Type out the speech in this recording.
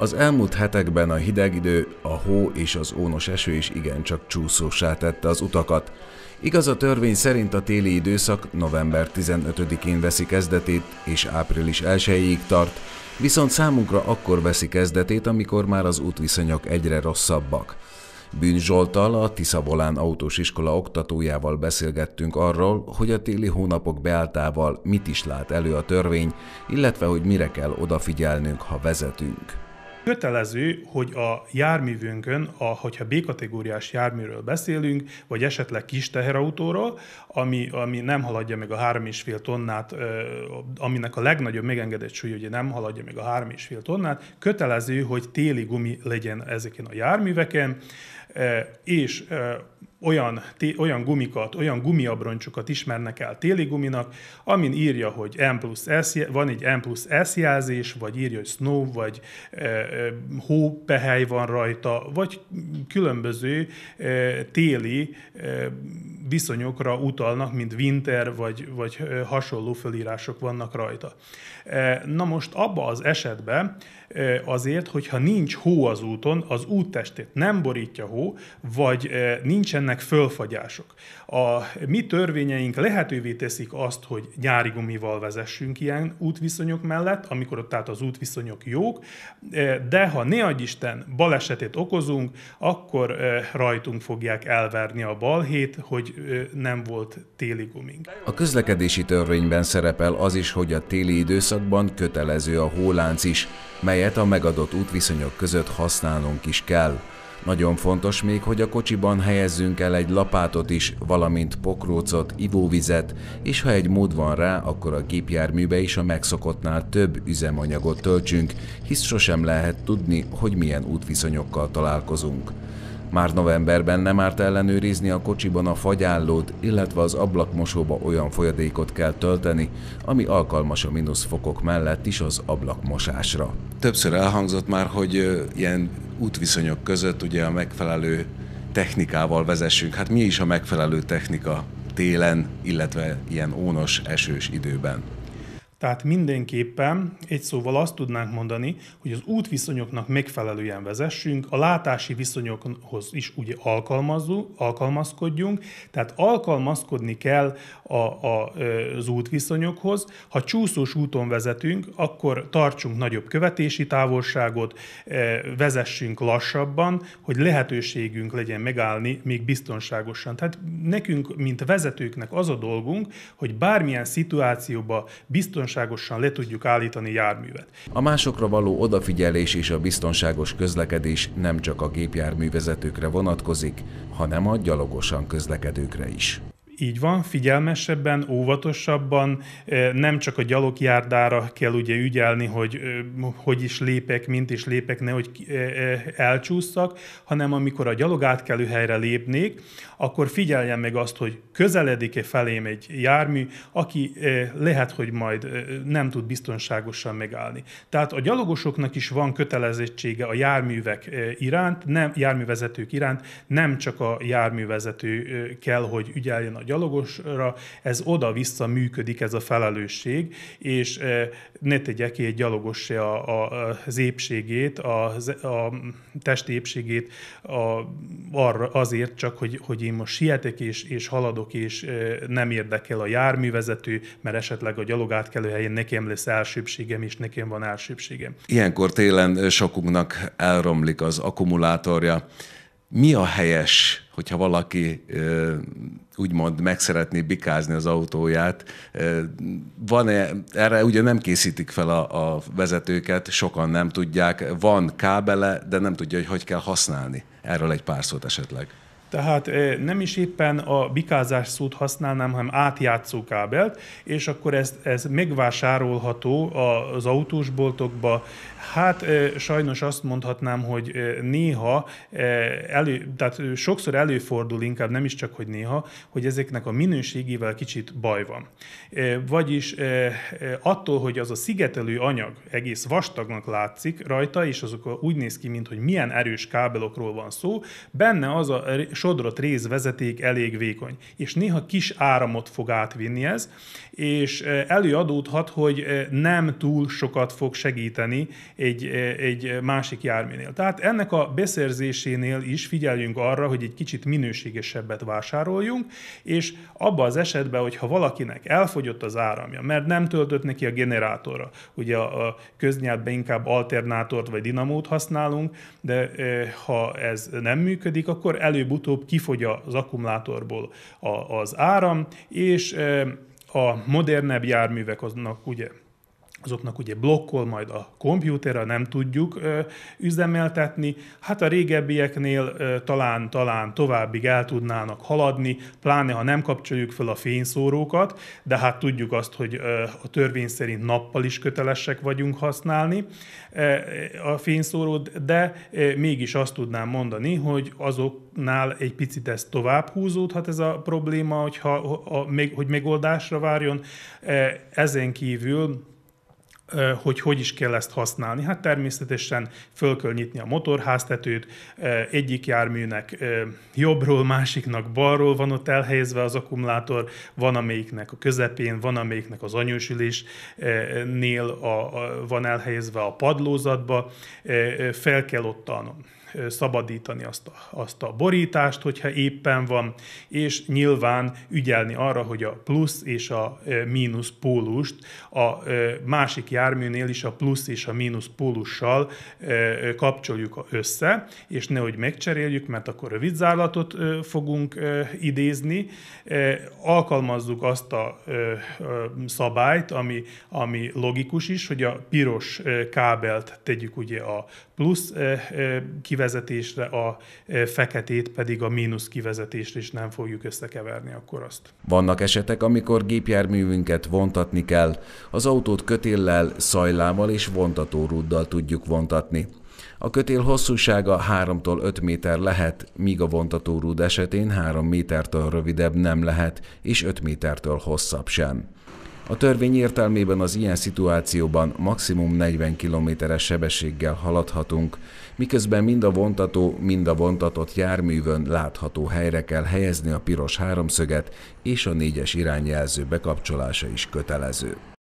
Az elmúlt hetekben a hideg idő, a hó és az ónos eső is igencsak csúszósá tette az utakat. Igaz, a törvény szerint a téli időszak november 15-én veszi kezdetét, és április 1-ig tart, viszont számunkra akkor veszi kezdetét, amikor már az útviszonyok egyre rosszabbak. Bűn Zsoltal, a Tiszavolán autós iskola oktatójával beszélgettünk arról, hogy a téli hónapok beáltával mit is lát elő a törvény, illetve hogy mire kell odafigyelnünk, ha vezetünk kötelező, hogy a járművünkön, a, hogyha B-kategóriás járműről beszélünk, vagy esetleg kis teherautóról, ami, ami nem haladja meg a 3,5 tonnát, aminek a legnagyobb megengedett súly, ugye nem haladja meg a 3,5 tonnát, kötelező, hogy téli gumi legyen ezeken a járműveken, és olyan, olyan gumikat, olyan gumiabroncsokat ismernek el téli guminak, amin írja, hogy M plusz S, van egy M plusz S jelzés, vagy írja, hogy snow, vagy e, hópehely van rajta, vagy különböző e, téli e, viszonyokra utalnak, mint winter vagy, vagy hasonló fölírások vannak rajta. E, na most abba az esetben e, azért, hogyha nincs hó az úton, az úttestét nem borítja hó, vagy e, nincsenek fölfagyások. A mi törvényeink lehetővé teszik azt, hogy nyári gumival vezessünk ilyen útviszonyok mellett, amikor ott tehát az útviszonyok jók, de ha ne Isten balesetét okozunk, akkor rajtunk fogják elverni a balhét, hogy nem volt téli gumink. A közlekedési törvényben szerepel az is, hogy a téli időszakban kötelező a hólánc is, melyet a megadott útviszonyok között használnunk is kell. Nagyon fontos még, hogy a kocsiban helyezzünk el egy lapátot is, valamint pokrócot, ivóvizet, és ha egy mód van rá, akkor a gépjárműbe is a megszokottnál több üzemanyagot töltsünk, hisz sosem lehet tudni, hogy milyen útviszonyokkal találkozunk. Már novemberben nem árt ellenőrizni a kocsiban a fagyállót, illetve az ablakmosóba olyan folyadékot kell tölteni, ami alkalmas a mínuszfokok mellett is az ablakmosásra. Többször elhangzott már, hogy ilyen útviszonyok között ugye a megfelelő technikával vezessünk. Hát mi is a megfelelő technika télen, illetve ilyen ónos, esős időben? Tehát mindenképpen egy szóval azt tudnánk mondani, hogy az útviszonyoknak megfelelően vezessünk, a látási viszonyokhoz is ugye alkalmazkodjunk, tehát alkalmazkodni kell a, a, az útviszonyokhoz. Ha csúszós úton vezetünk, akkor tartsunk nagyobb követési távolságot, vezessünk lassabban, hogy lehetőségünk legyen megállni még biztonságosan. Tehát nekünk, mint vezetőknek az a dolgunk, hogy bármilyen szituációba biztonságosan biztonságosan le tudjuk állítani járművet. A másokra való odafigyelés és a biztonságos közlekedés nem csak a gépjárművezetőkre vonatkozik, hanem a gyalogosan közlekedőkre is. Így van, figyelmesebben, óvatosabban, nem csak a gyalogjárdára kell ugye ügyelni, hogy hogy is lépek, mint is lépek, nehogy elcsúszszak, hanem amikor a gyalog átkelő helyre lépnék, akkor figyeljen meg azt, hogy közeledik-e felém egy jármű, aki lehet, hogy majd nem tud biztonságosan megállni. Tehát a gyalogosoknak is van kötelezettsége a járművek iránt, nem járművezetők iránt, nem csak a járművezető kell, hogy ügyeljen a gyalogosra, ez oda-vissza működik ez a felelősség, és e, ne tegye ki egy gyalogos se a, a, az épségét, a, a testi épségét a, arra azért csak, hogy, hogy én most sietek és, és haladok, és e, nem érdekel a járművezető, mert esetleg a átkelő helyen nekem lesz elsőbségem, és nekem van elsőbségem. Ilyenkor télen e, sokunknak elromlik az akkumulátorja mi a helyes, hogyha valaki úgymond meg szeretné bikázni az autóját. Van-e, erre ugye nem készítik fel a, a vezetőket, sokan nem tudják, van kábele, de nem tudja, hogy hogy kell használni. Erről egy pár szót esetleg. Tehát eh, nem is éppen a bikázás szót használnám, hanem átjátszó kábelt, és akkor ez, ez megvásárolható az autósboltokba. Hát eh, sajnos azt mondhatnám, hogy eh, néha, elő, tehát sokszor előfordul inkább, nem is csak, hogy néha, hogy ezeknek a minőségével kicsit baj van. Vagyis attól, hogy az a szigetelő anyag egész vastagnak látszik rajta, és azok úgy néz ki, mint hogy milyen erős kábelokról van szó, benne az a sodrot vezeték elég vékony, és néha kis áramot fog átvinni ez, és e, előadódhat, hogy e, nem túl sokat fog segíteni egy, e, egy másik járműnél. Tehát ennek a beszerzésénél is figyeljünk arra, hogy egy kicsit minőségesebbet vásároljunk, és abba az esetben, hogyha valakinek elfogyott az áramja, mert nem töltött neki a generátorra, ugye a köznyelvben inkább alternátort vagy dinamót használunk, de ha ez nem működik, akkor előbb-utóbb előbb-utóbb kifogy az akkumulátorból az áram, és eh, a modernebb járművek aznak ugye azoknak ugye blokkol majd a kompjúterre, nem tudjuk ö, üzemeltetni. Hát a régebbieknél ö, talán, talán továbbig el tudnának haladni, pláne ha nem kapcsoljuk fel a fényszórókat, de hát tudjuk azt, hogy ö, a törvény szerint nappal is kötelesek vagyunk használni ö, a fényszórót, de ö, mégis azt tudnám mondani, hogy azoknál egy picit ez tovább húzódhat ez a probléma, hogyha, a, a, hogy megoldásra várjon. Ezen kívül hogy hogy is kell ezt használni. Hát természetesen föl kell nyitni a motorháztetőt, egyik járműnek jobbról, másiknak balról van ott elhelyezve az akkumulátor, van amelyiknek a közepén, van amelyiknek az anyósülésnél a, a, van elhelyezve a padlózatba, fel kell ott a szabadítani azt a, azt a borítást, hogyha éppen van, és nyilván ügyelni arra, hogy a plusz és a mínusz pólust a másik járműnél is a plusz és a mínusz pólussal kapcsoljuk össze, és nehogy megcseréljük, mert akkor rövid zárlatot fogunk idézni. Alkalmazzuk azt a szabályt, ami, ami logikus is, hogy a piros kábelt tegyük ugye a plusz kiválasztásra, kivezetésre, a e, feketét pedig a mínusz kivezetésre, és nem fogjuk összekeverni akkor azt. Vannak esetek, amikor gépjárművünket vontatni kell, az autót kötéllel, szajlával és vontatóruddal tudjuk vontatni. A kötél hosszúsága 3-tól 5 méter lehet, míg a vontatórúd esetén 3 métertől rövidebb nem lehet, és 5 métertől hosszabb sem. A törvény értelmében az ilyen szituációban maximum 40 km-es sebességgel haladhatunk, miközben mind a vontató, mind a vontatott járművön látható helyre kell helyezni a piros háromszöget, és a négyes irányjelző bekapcsolása is kötelező.